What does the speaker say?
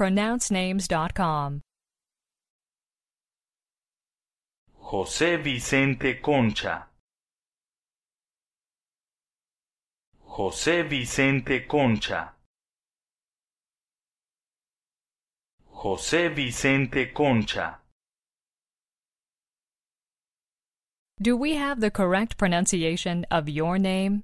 pronouncenames.com. José Vicente Concha. José Vicente Concha. José Vicente Concha. Do we have the correct pronunciation of your name?